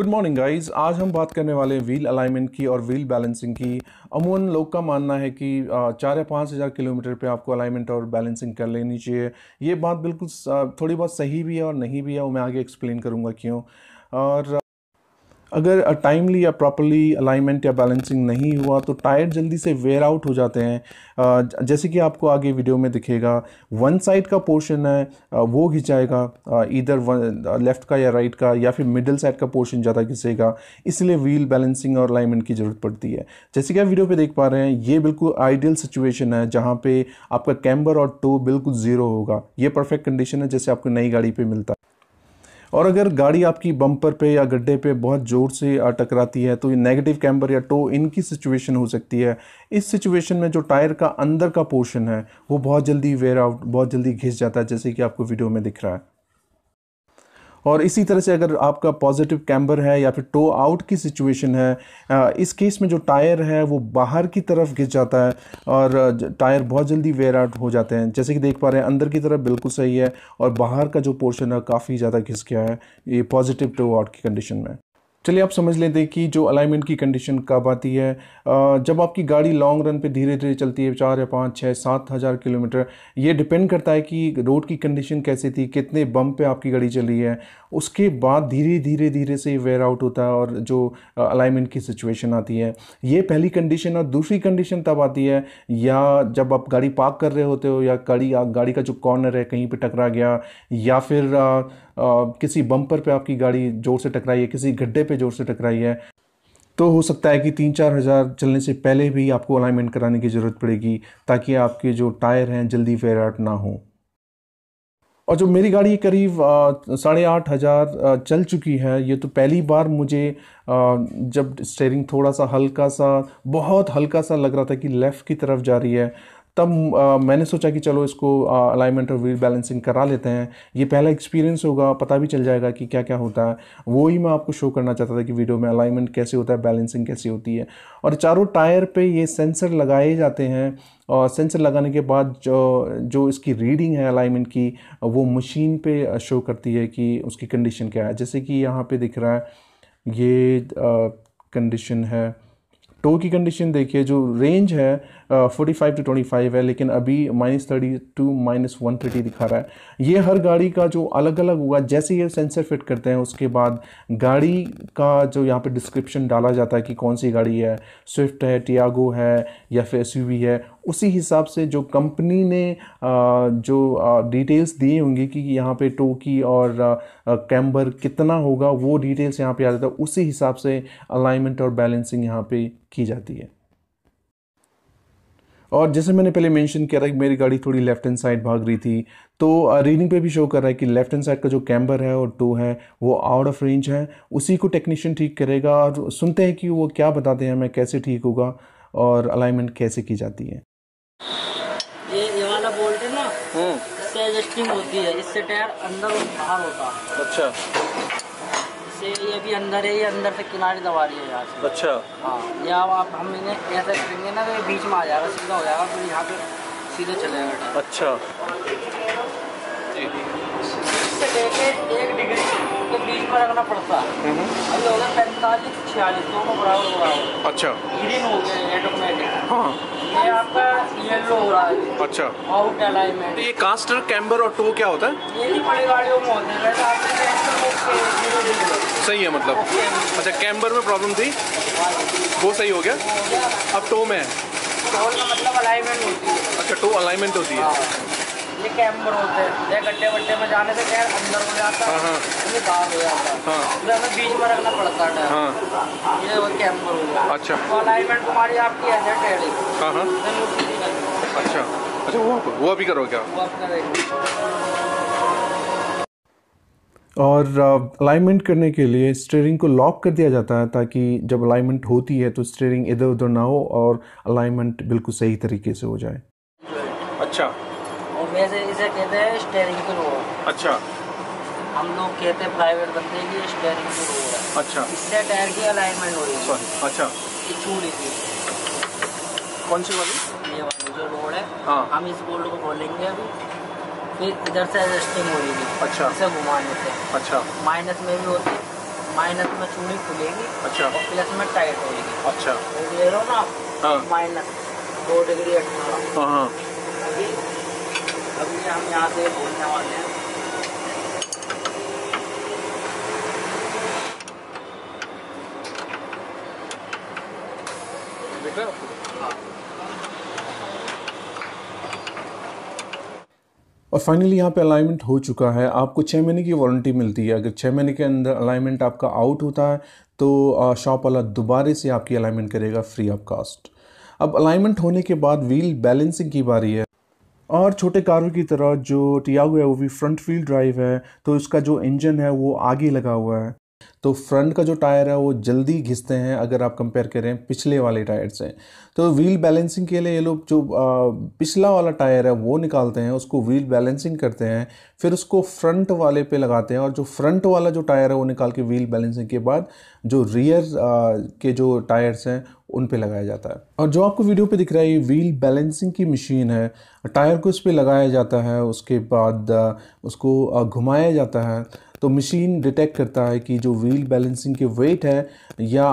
Good morning guys आज हम बात करने वाले हैं व्हील अलाइनमेंट की और व्हील बैलेंसिंग की अमूमन लोग का मानना है कि चार या पाँच हज़ार किलोमीटर पे आपको अलाइनमेंट और बैलेंसिंग कर लेनी चाहिए ये बात बिल्कुल थोड़ी बहुत सही भी है और नहीं भी है वो मैं आगे एक्सप्लेन करूँगा क्यों और अगर टाइमली या प्रॉपरली अलाइनमेंट या बैलेंसिंग नहीं हुआ तो टायर जल्दी से वेयर आउट हो जाते हैं जैसे कि आपको आगे वीडियो में दिखेगा वन साइड का पोर्शन है वो घिंचाएगा इधर लेफ्ट का या राइट का या फिर मिडिल साइड का पोर्शन ज़्यादा घिसेगा इसलिए व्हील बैलेंसिंग और अलाइनमेंट की ज़रूरत पड़ती है जैसे कि आप वीडियो पर देख पा रहे हैं ये बिल्कुल आइडियल सिचुएशन है जहाँ पर आपका कैम्बर और टो बिल्कुल ज़ीरो होगा ये परफेक्ट कंडीशन है जैसे आपको नई गाड़ी पर मिलता है और अगर गाड़ी आपकी बम्पर पे या गड्ढे पे बहुत ज़ोर से टकराती है तो ये नेगेटिव कैम्बर या टो इनकी सिचुएशन हो सकती है इस सिचुएशन में जो टायर का अंदर का पोर्शन है वो बहुत जल्दी वेयर आउट बहुत जल्दी घिस जाता है जैसे कि आपको वीडियो में दिख रहा है और इसी तरह से अगर आपका पॉजिटिव कैम्बर है या फिर टो आउट की सिचुएशन है इस केस में जो टायर है वो बाहर की तरफ घिस जाता है और टायर बहुत जल्दी वेयर आउट हो जाते हैं जैसे कि देख पा रहे हैं अंदर की तरफ बिल्कुल सही है और बाहर का जो पोर्शन है काफ़ी ज़्यादा घिस गया है ये पॉजिटिव टो आउट की कंडीशन में चलिए आप समझ लेते हैं कि जो अलाइनमेंट की कंडीशन कब आती है जब आपकी गाड़ी लॉन्ग रन पे धीरे धीरे चलती है चार या पाँच छः सात हज़ार किलोमीटर ये डिपेंड करता है कि रोड की कंडीशन कैसे थी कितने बम पे आपकी गाड़ी चली है उसके बाद धीरे धीरे धीरे से वेयर आउट होता है और जो अलाइनमेंट की सिचुएशन आती है ये पहली कंडीशन और दूसरी कंडीशन तब आती है या जब आप गाड़ी पार्क कर रहे होते हो या गाड़ी गाड़ी का जो कॉर्नर है कहीं पर टकरा गया या फिर आ, आ, किसी बम्पर पर आपकी गाड़ी ज़ोर से टकराई है किसी गड्ढे पे जोर से टकराई है तो हो सकता है कि तीन चार हज़ार चलने से पहले भी आपको अलाइनमेंट कराने की ज़रूरत पड़ेगी ताकि आपके जो टायर हैं जल्दी फेयर आउट ना हो और जो मेरी गाड़ी करीब साढ़े आठ हज़ार चल चुकी है ये तो पहली बार मुझे आ, जब स्टेयरिंग थोड़ा सा हल्का सा बहुत हल्का सा लग रहा था कि लेफ़्ट की तरफ जा रही है तब आ, मैंने सोचा कि चलो इसको अलाइनमेंट और व्हील बैलेंसिंग करा लेते हैं ये पहला एक्सपीरियंस होगा पता भी चल जाएगा कि क्या क्या होता है वो ही मैं आपको शो करना चाहता था कि वीडियो में अलाइनमेंट कैसे होता है बैलेंसिंग कैसे होती है और चारों टायर पे ये सेंसर लगाए जाते हैं और सेंसर लगाने के बाद जो जो इसकी रीडिंग है अलाइनमेंट की वो मशीन पे शो करती है कि उसकी कंडीशन क्या है जैसे कि यहाँ पे दिख रहा है ये कंडीशन है टो की कंडीशन देखिए जो रेंज है forty five to twenty five है लेकिन अभी minus thirty to minus one thirty दिखा रहा है ये हर गाड़ी का जो अलग अलग हुआ जैसे ये सेंसर फिट करते हैं उसके बाद गाड़ी का जो यहाँ पे डिस्क्रिप्शन डाला जाता है कि कौन सी गाड़ी है स्विफ्ट है टियागो है या फिर एस है उसी हिसाब से जो कंपनी ने जो डिटेल्स दिए होंगे कि यहाँ पे टोकी और कैम्बर कितना होगा वो डिटेल्स यहाँ पे आ जाता है उसी हिसाब से अलाइनमेंट और बैलेंसिंग यहाँ पे की जाती है और जैसे मैंने पहले मेंशन किया था कि मेरी गाड़ी थोड़ी लेफ्ट हैंड साइड भाग रही थी तो रीडिंग पे भी शो कर रहा है कि लेफ्ट हैंड साइड का जो कैम्बर है और टू है वो आउट ऑफ रेंज है उसी को टेक्नीशियन ठीक करेगा और सुनते हैं कि वो क्या बताते हैं मैं कैसे ठीक होगा और अलाइनमेंट कैसे की जाती है ये ये वाला बोल्ट है ना हम्म। इससे एडजस्टिंग होती है इससे टायर अंदर और बाहर होता है अच्छा से ये भी अंदर है ये अंदर से किनारे दबा रही है यहाँ से अच्छा हाँ या आप हम इन्हें ऐसा करेंगे ना तो ये बीच में आ जाएगा सीधा हो जाएगा फिर यहाँ पे सीधे चलेगा अच्छा से लेके एक डिग्री को तो बीच में रखना पड़ता है अभी हो गया छियालीस दोनों बराबर बराबर अच्छा ग्रीन हो गया हाँ ये आपका येलो हो रहा है अच्छा तो ये कास्टर कैम्बर और टो क्या होता है ये गाड़ियों में होते हैं सही है मतलब अच्छा कैम्बर में प्रॉब्लम थी वो सही हो गया अब टो में है का मतलब अलाइनमेंट होती है अच्छा टो अलाइनमेंट होती है हाँ। ये कैम्बर होते हैं ये गड्ढे वड्ढे में जाने से क्या अंदर हाँ, हाँ। हो जाता है हाँ। बाहर हो जाता है हमें बीच में रखना पड़ता है हाँ। ये वो कैम्बर हो गया अच्छा तो अलाइनमेंट तुम्हारी आपकी है टेढ़ी अच्छा अच्छा वो वो भी करो क्या और अलाइनमेंट करने के लिए स्टेयरिंग को लॉक कर दिया जाता है ताकि जब अलाइनमेंट होती है तो स्टेयरिंग इधर उधर ना हो और अलाइनमेंट बिल्कुल सही तरीके से हो जाए अच्छा जिसे कहते हैं स्टेयरिंग पे रोड अच्छा हम लोग कहते हैं प्राइवेट बंदे की स्टेयरिंग पे रोड है अच्छा इससे टायर की अलाइनमेंट हो रही है अच्छा ये छू रही थी कौन सी वाली ये वाली जो रोड है हाँ हम इस बोल्ट को खोलेंगे अभी फिर इधर से एडजस्टिंग हो रही थी अच्छा इसे घुमाने से अच्छा माइनस में भी होती माइनस में चूड़ी खुलेगी अच्छा और प्लस में टाइट होगी अच्छा दे तो ना माइनस हाँ। दो डिग्री अठारह अभी हम यहाँ से बोलने वाले हैं हाँ। और फाइनली यहाँ पे अलाइनमेंट हो चुका है आपको छः महीने की वारंटी मिलती है अगर छः महीने के अंदर अलाइनमेंट आपका आउट होता है तो शॉप वाला दोबारे से आपकी अलाइनमेंट करेगा फ्री ऑफ कॉस्ट अब अलाइनमेंट होने के बाद व्हील बैलेंसिंग की बारी है और छोटे कारों की तरह जो टियागो है वो भी फ्रंट व्हील ड्राइव है तो इसका जो इंजन है वो आगे लगा हुआ है तो फ्रंट का जो टायर है वो जल्दी घिसते हैं अगर आप कंपेयर करें पिछले वाले टायर से तो व्हील बैलेंसिंग के लिए ये लोग जो पिछला वाला टायर है वो निकालते हैं उसको व्हील बैलेंसिंग करते हैं फिर उसको फ्रंट वाले पे लगाते हैं और जो फ्रंट वाला जो टायर है वो निकाल के व्हील बैलेंसिंग के बाद जो रियर के जो टायर्स हैं उन पे लगाया जाता है और जो आपको वीडियो पे दिख रहा है ये व्हील बैलेंसिंग की मशीन है टायर को इस पर लगाया जाता है उसके बाद उसको घुमाया जाता है तो मशीन डिटेक्ट करता है कि जो व्हील बैलेंसिंग के वेट है या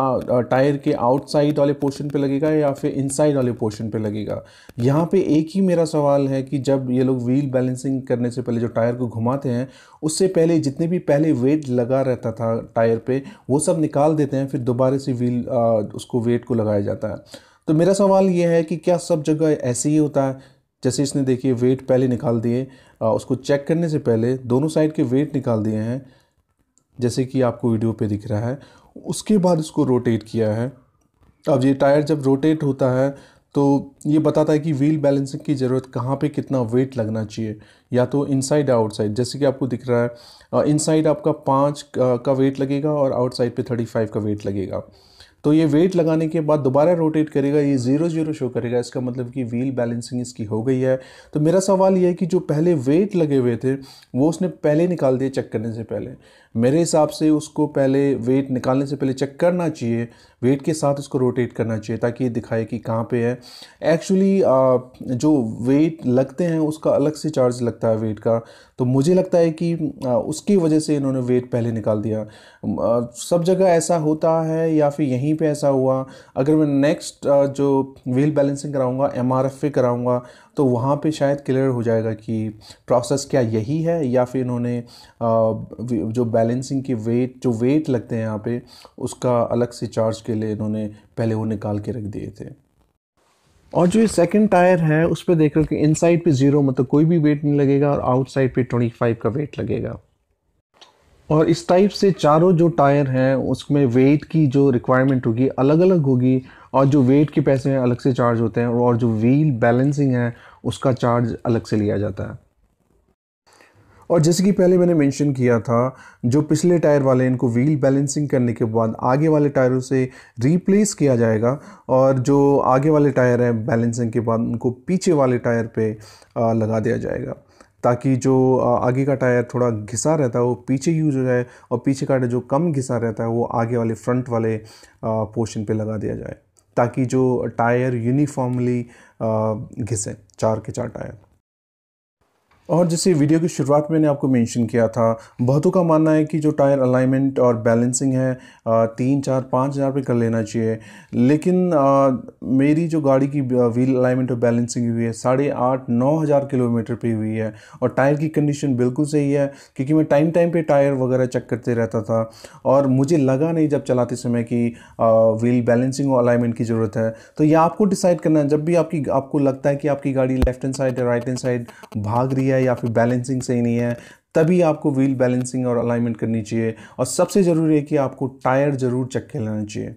टायर के आउटसाइड वाले पोर्शन पे लगेगा या फिर इनसाइड वाले पोर्शन पे लगेगा यहाँ पे एक ही मेरा सवाल है कि जब ये लोग व्हील बैलेंसिंग करने से पहले जो टायर को घुमाते हैं उससे पहले जितने भी पहले वेट लगा रहता था टायर पे वो सब निकाल देते हैं फिर दोबारा से व्हील उसको वेट को लगाया जाता है तो मेरा सवाल ये है कि क्या सब जगह ऐसे ही होता है जैसे इसने देखिए वेट पहले निकाल दिए उसको चेक करने से पहले दोनों साइड के वेट निकाल दिए हैं जैसे कि आपको वीडियो पे दिख रहा है उसके बाद उसको रोटेट किया है अब ये टायर जब रोटेट होता है तो ये बताता है कि व्हील बैलेंसिंग की ज़रूरत कहाँ पे कितना वेट लगना चाहिए या तो इनसाइड आउटसाइड जैसे कि आपको दिख रहा है इनसाइड आपका पाँच का वेट लगेगा और आउटसाइड पे थर्टी फाइव का वेट लगेगा तो ये वेट लगाने के बाद दोबारा रोटेट करेगा ये ज़ीरो ज़ीरो शो करेगा इसका मतलब कि व्हील बैलेंसिंग इसकी हो गई है तो मेरा सवाल ये है कि जो पहले वेट लगे हुए थे वो उसने पहले निकाल दिए चेक करने से पहले मेरे हिसाब से उसको पहले वेट निकालने से पहले चेक करना चाहिए वेट के साथ उसको रोटेट करना चाहिए ताकि ये दिखाए कि कहाँ पे है एक्चुअली जो वेट लगते हैं उसका अलग से चार्ज लगता है वेट का तो मुझे लगता है कि उसकी वजह से इन्होंने वेट पहले निकाल दिया सब जगह ऐसा होता है या फिर यहीं कहीं पे ऐसा हुआ अगर मैं नेक्स्ट जो व्हील बैलेंसिंग कराऊंगा एम आर एफ कराऊँगा तो वहाँ पे शायद क्लियर हो जाएगा कि प्रोसेस क्या यही है या फिर इन्होंने जो बैलेंसिंग की वेट जो वेट लगते हैं यहाँ पे उसका अलग से चार्ज के लिए इन्होंने पहले वो निकाल के रख दिए थे और जो ये सेकेंड टायर है उस पर देख रहे हो कि इनसाइड पे ज़ीरो मतलब कोई भी वेट नहीं लगेगा और आउटसाइड पे फाइव का वेट लगेगा और इस टाइप से चारों जो टायर हैं उसमें वेट की जो रिक्वायरमेंट होगी अलग अलग होगी और जो वेट के पैसे हैं अलग से चार्ज होते हैं और जो व्हील बैलेंसिंग है उसका चार्ज अलग से लिया जाता है और जैसे कि पहले मैंने मेंशन किया था जो पिछले टायर वाले इनको व्हील बैलेंसिंग करने के बाद आगे वाले टायरों से रिप्लेस किया जाएगा और जो आगे वाले टायर हैं बैलेंसिंग के बाद उनको पीछे वाले टायर पे लगा दिया जाएगा ताकि जो आगे का टायर थोड़ा घिसा रहता है वो पीछे यूज हो जाए और पीछे का जो कम घिसा रहता है वो आगे वाले फ्रंट वाले पोर्शन पे लगा दिया जाए ताकि जो टायर यूनिफॉर्मली घिसे चार के चार टायर और जैसे वीडियो की शुरुआत मैंने आपको मेंशन किया था बहुतों का मानना है कि जो टायर अलाइनमेंट और बैलेंसिंग है तीन चार पाँच हज़ार पर कर लेना चाहिए लेकिन आ, मेरी जो गाड़ी की व्हील अलाइनमेंट और बैलेंसिंग हुई है साढ़े आठ नौ हज़ार किलोमीटर पे हुई है और टायर की कंडीशन बिल्कुल सही है क्योंकि मैं टाइम टाइम पर टायर वगैरह चेक करते रहता था और मुझे लगा नहीं जब चलाते समय कि व्हील बैलेंसिंग और अलाइनमेंट की ज़रूरत है तो यह आपको डिसाइड करना है जब भी आपकी आपको लगता है कि आपकी गाड़ी लेफ्ट हैंड साइड या राइट हैंड साइड भाग रही है है या फिर बैलेंसिंग सही नहीं है तभी आपको व्हील बैलेंसिंग और अलाइनमेंट करनी चाहिए और सबसे ज़रूरी है कि आपको टायर ज़रूर चेक कर लेना चाहिए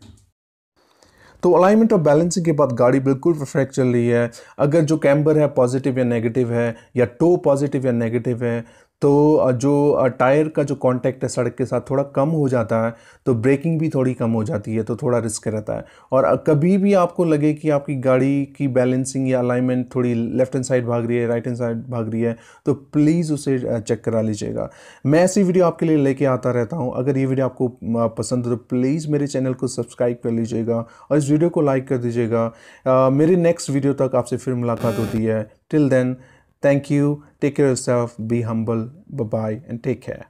तो अलाइनमेंट और बैलेंसिंग के बाद गाड़ी बिल्कुल परफेक्ट चल रही है अगर जो कैम्बर है पॉजिटिव या नेगेटिव है या टो पॉजिटिव या नेगेटिव है तो जो टायर का जो कांटेक्ट है सड़क के साथ थोड़ा कम हो जाता है तो ब्रेकिंग भी थोड़ी कम हो जाती है तो थोड़ा रिस्क रहता है और कभी भी आपको लगे कि आपकी गाड़ी की बैलेंसिंग या अलाइनमेंट थोड़ी लेफ्ट हैंड साइड भाग रही है राइट हैंड साइड भाग रही है तो प्लीज़ उसे चेक करा लीजिएगा मैं ऐसी वीडियो आपके लिए लेके आता रहता हूँ अगर ये वीडियो आपको पसंद हो तो प्लीज़ मेरे चैनल को सब्सक्राइब कर लीजिएगा और इस वीडियो को लाइक कर दीजिएगा मेरे नेक्स्ट वीडियो तक आपसे फिर मुलाकात होती है till then Thank you. Take care of yourself. Be humble. Bye bye and take care.